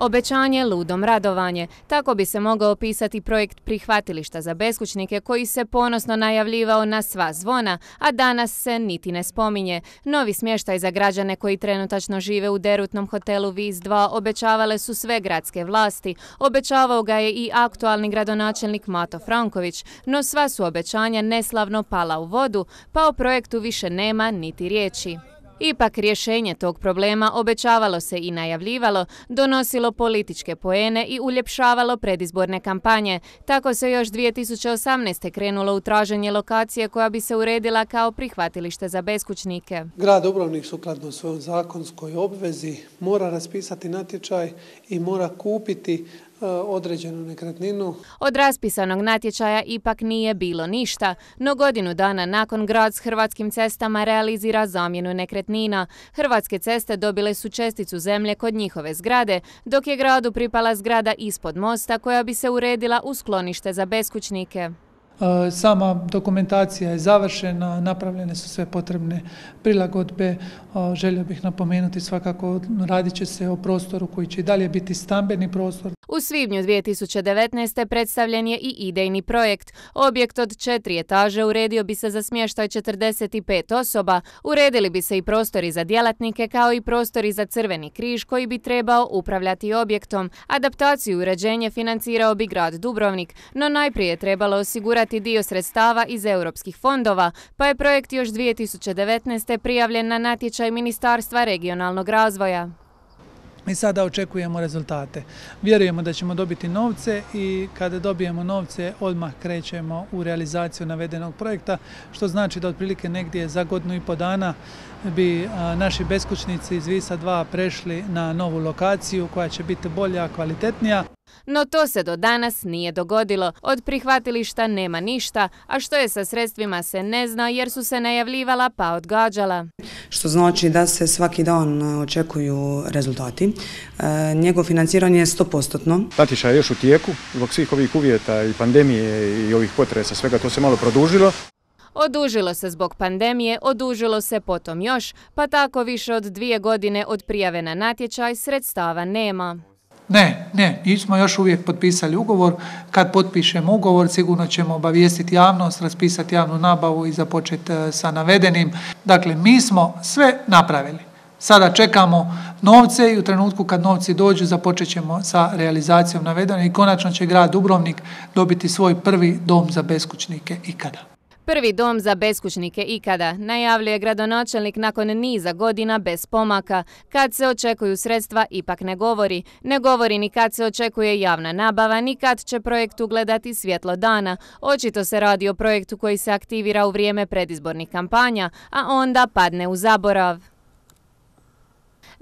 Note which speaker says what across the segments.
Speaker 1: Obećanje ludom radovanje. Tako bi se mogao opisati projekt prihvatilišta za beskućnike koji se ponosno najavljivao na sva zvona, a danas se niti ne spominje. Novi smještaj za građane koji trenutačno žive u derutnom hotelu Viz 2 obećavale su sve gradske vlasti. Obećavao ga je i aktualni gradonačelnik Mato Franković, no sva su obećanja neslavno pala u vodu, pa o projektu više nema niti riječi. Ipak rješenje tog problema obećavalo se i najavljivalo, donosilo političke poene i uljepšavalo predizborne kampanje. Tako se još 2018. krenulo u traženje lokacije koja bi se uredila kao prihvatilište za beskućnike.
Speaker 2: Grad Dubrovnik sukladno svojoj zakonskoj obvezi mora raspisati natječaj i mora kupiti E, određenu nekretninu.
Speaker 1: Od raspisanog natječaja ipak nije bilo ništa, no godinu dana nakon grad s Hrvatskim cestama realizira zamjenu nekretnina. Hrvatske ceste dobile su česticu zemlje kod njihove zgrade, dok je gradu pripala zgrada ispod mosta koja bi se uredila u sklonište za beskućnike.
Speaker 2: E, sama dokumentacija je završena, napravljene su sve potrebne prilagodbe. E, želio bih napomenuti svakako radit će se o prostoru koji će i dalje biti stambeni prostor.
Speaker 1: U svibnju 2019. predstavljen je i idejni projekt. Objekt od četiri etaže uredio bi se za smještaj 45 osoba, uredili bi se i prostori za djelatnike kao i prostori za crveni križ koji bi trebao upravljati objektom. Adaptaciju i uređenje financirao bi grad Dubrovnik, no najprije je trebalo osigurati dio sredstava iz europskih fondova, pa je projekt još 2019. prijavljen na natječaj Ministarstva regionalnog razvoja
Speaker 2: i sada očekujemo rezultate. Vjerujemo da ćemo dobiti novce i kada dobijemo novce odmah krećemo u realizaciju navedenog projekta, što znači da otprilike negdje za godinu i po dana bi naši beskućnici iz Visa 2 prešli na novu lokaciju koja će biti bolja, kvalitetnija.
Speaker 1: No to se do danas nije dogodilo, od prihvatilišta nema ništa, a što je sa sredstvima se ne zna jer su se najavljivala pa odgađala.
Speaker 2: Što znači da se svaki dan očekuju rezultati. E, njegovo financiranje je stopostotno. Tatiša je još u tijeku, zbog svih ovih uvjeta i pandemije i ovih potresa, svega to se malo produžilo.
Speaker 1: Odužilo se zbog pandemije, odužilo se potom još, pa tako više od dvije godine od prijave na natječaj sredstava nema.
Speaker 2: Ne, ne, nismo još uvijek potpisali ugovor. Kad potpišemo ugovor, sigurno ćemo obavijestiti javnost, raspisati javnu nabavu i započeti e, sa navedenim. Dakle, mi smo sve napravili. Sada čekamo novce i u trenutku kad novci dođu započet ćemo sa realizacijom navedenog i konačno će grad Dubrovnik dobiti svoj prvi dom za beskućnike ikada.
Speaker 1: Prvi dom za beskućnike ikada, najavljuje gradonačelnik nakon niza godina bez pomaka. Kad se očekuju sredstva, ipak ne govori. Ne govori ni kad se očekuje javna nabava, ni kad će projekt ugledati svjetlo dana. Očito se radi o projektu koji se aktivira u vrijeme predizbornih kampanja, a onda padne u zaborav.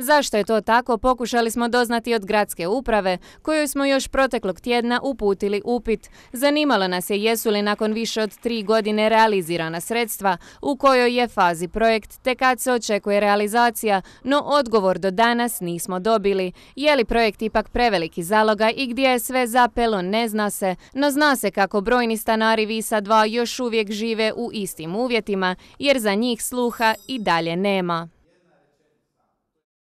Speaker 1: Zašto je to tako pokušali smo doznati od gradske uprave koju smo još proteklog tjedna uputili upit. Zanimalo nas je jesu li nakon više od tri godine realizirana sredstva u kojoj je fazi projekt te kad se očekuje realizacija, no odgovor do danas nismo dobili. Je li projekt ipak preveliki zaloga i gdje je sve zapelo ne zna se, no zna se kako brojni stanari Visa 2 još uvijek žive u istim uvjetima jer za njih sluha i dalje nema.